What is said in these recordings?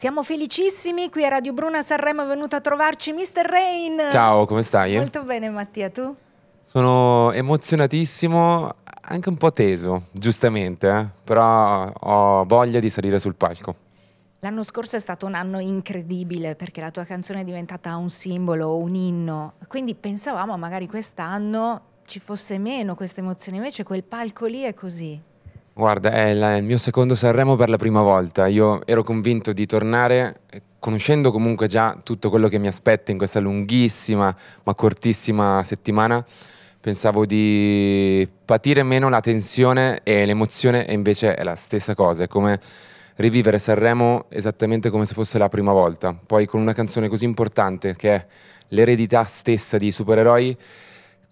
Siamo felicissimi, qui a Radio Bruna Sanremo è venuto a trovarci Mr. Rain. Ciao, come stai? Molto bene Mattia, tu? Sono emozionatissimo, anche un po' teso, giustamente, eh? però ho voglia di salire sul palco. L'anno scorso è stato un anno incredibile perché la tua canzone è diventata un simbolo, un inno, quindi pensavamo magari quest'anno ci fosse meno questa emozione, invece quel palco lì è così. Guarda, è, il mio secondo Sanremo per la prima volta. Io ero convinto di tornare, eh, conoscendo comunque già tutto quello che mi aspetta in questa lunghissima ma cortissima settimana. Pensavo di patire meno la tensione e l'emozione, e invece è la stessa cosa. È come rivivere Sanremo esattamente come se fosse la prima volta. Poi con una canzone così importante che è l'eredità stessa di supereroi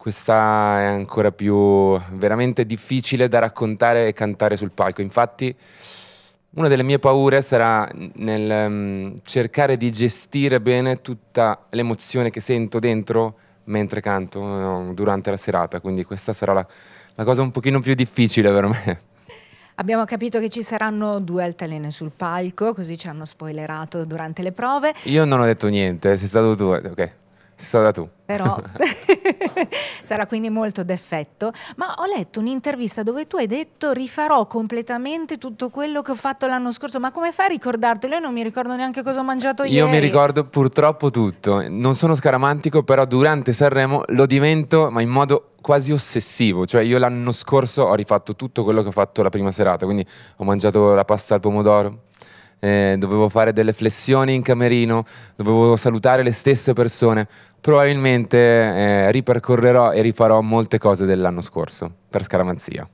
questa è ancora più veramente difficile da raccontare e cantare sul palco. Infatti, una delle mie paure sarà nel um, cercare di gestire bene tutta l'emozione che sento dentro mentre canto no, durante la serata, quindi questa sarà la, la cosa un pochino più difficile per me. Abbiamo capito che ci saranno due altalene sul palco, così ci hanno spoilerato durante le prove. Io non ho detto niente, sei stato tu, ok sei stata tu. Però sarà quindi molto d'effetto. Ma ho letto un'intervista dove tu hai detto rifarò completamente tutto quello che ho fatto l'anno scorso. Ma come fai a ricordartelo? Io non mi ricordo neanche cosa ho mangiato io Io mi ricordo purtroppo tutto. Non sono scaramantico, però durante Sanremo lo divento, ma in modo quasi ossessivo, cioè io l'anno scorso ho rifatto tutto quello che ho fatto la prima serata, quindi ho mangiato la pasta al pomodoro, eh, dovevo fare delle flessioni in camerino, dovevo salutare le stesse persone. Probabilmente eh, ripercorrerò e rifarò molte cose dell'anno scorso per Scaramanzia.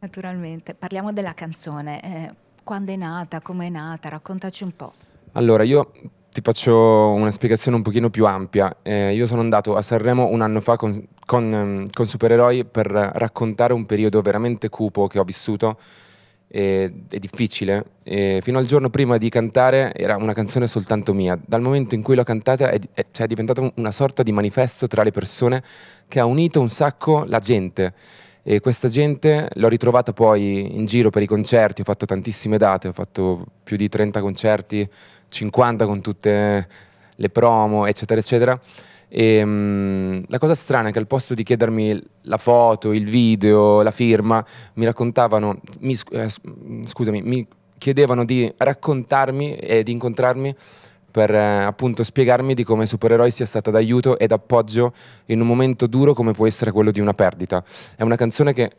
Naturalmente, parliamo della canzone. Eh, quando è nata, come è nata, raccontaci un po'. Allora, io ti faccio una spiegazione un pochino più ampia. Eh, io sono andato a Sanremo un anno fa con, con, ehm, con Supereroi per raccontare un periodo veramente cupo che ho vissuto è difficile. E fino al giorno prima di cantare era una canzone soltanto mia. Dal momento in cui l'ho cantata è, è, cioè è diventata una sorta di manifesto tra le persone che ha unito un sacco la gente. E questa gente l'ho ritrovata poi in giro per i concerti, ho fatto tantissime date, ho fatto più di 30 concerti, 50 con tutte le promo, eccetera, eccetera. E, um, la cosa strana è che al posto di chiedermi la foto, il video, la firma, mi raccontavano, mi, eh, mm, scusami, mi chiedevano di raccontarmi e di incontrarmi per eh, appunto spiegarmi di come Supereroi sia stata d'aiuto ed appoggio in un momento duro come può essere quello di una perdita. È una canzone che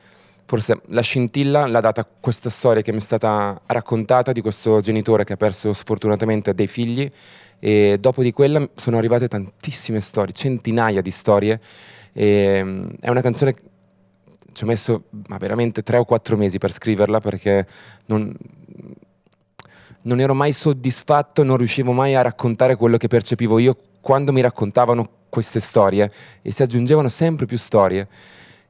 forse la scintilla l'ha data questa storia che mi è stata raccontata di questo genitore che ha perso sfortunatamente dei figli e dopo di quella sono arrivate tantissime storie, centinaia di storie. E, mm, è una canzone che ci ho messo ma veramente tre o quattro mesi per scriverla perché non, non ero mai soddisfatto, non riuscivo mai a raccontare quello che percepivo io quando mi raccontavano queste storie e si aggiungevano sempre più storie.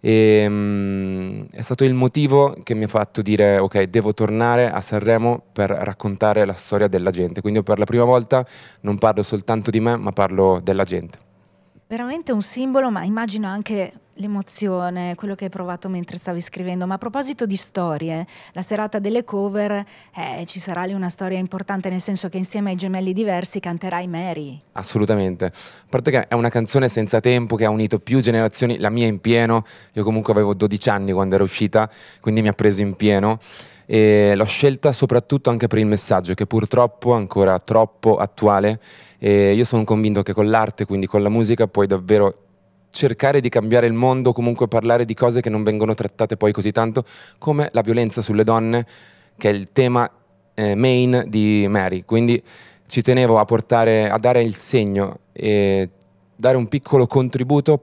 E, um, è stato il motivo che mi ha fatto dire ok, devo tornare a Sanremo per raccontare la storia della gente. Quindi per la prima volta non parlo soltanto di me, ma parlo della gente. Veramente un simbolo, ma immagino anche l'emozione, quello che hai provato mentre stavi scrivendo. Ma a proposito di storie, la serata delle cover eh, ci sarà lì una storia importante, nel senso che insieme ai gemelli diversi canterai Mary. Assolutamente. A parte che è una canzone senza tempo che ha unito più generazioni, la mia in pieno. Io comunque avevo 12 anni quando era uscita, quindi mi ha preso in pieno. E l'ho scelta soprattutto anche per il messaggio che purtroppo è ancora troppo attuale e io sono convinto che con l'arte, quindi con la musica, puoi davvero cercare di cambiare il mondo, comunque parlare di cose che non vengono trattate poi così tanto, come la violenza sulle donne, che è il tema eh, main di Mary. Quindi ci tenevo a, portare, a dare il segno e dare un piccolo contributo,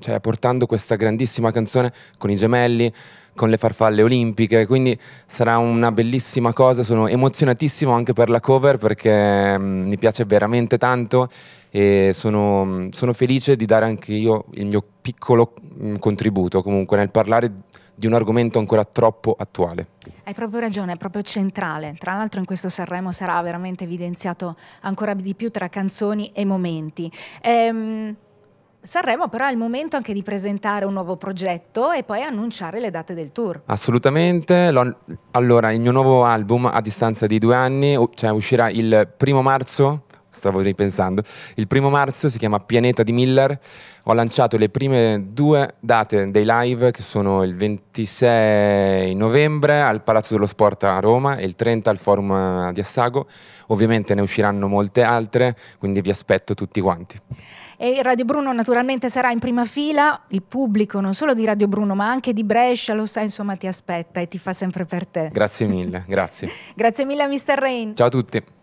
cioè portando questa grandissima canzone con i gemelli, con le farfalle olimpiche, quindi sarà una bellissima cosa, sono emozionatissimo anche per la cover perché mm, mi piace veramente tanto e sono, sono felice di dare anche io il mio piccolo mm, contributo comunque nel parlare di un argomento ancora troppo attuale. Hai proprio ragione, è proprio centrale. Tra l'altro in questo Sanremo sarà veramente evidenziato ancora di più tra canzoni e momenti. Ehm, Sanremo però è il momento anche di presentare un nuovo progetto e poi annunciare le date del tour. Assolutamente, allora il mio nuovo album a distanza di due anni cioè, uscirà il primo marzo stavo ripensando. Il primo marzo si chiama Pianeta di Miller. Ho lanciato le prime due date dei live che sono il 26 novembre al Palazzo dello Sport a Roma e il 30 al Forum di Assago. Ovviamente ne usciranno molte altre, quindi vi aspetto tutti quanti. E Radio Bruno naturalmente sarà in prima fila, il pubblico non solo di Radio Bruno ma anche di Brescia, lo sai, insomma ti aspetta e ti fa sempre per te. Grazie mille, grazie. grazie mille a Mr. Rain. Ciao a tutti.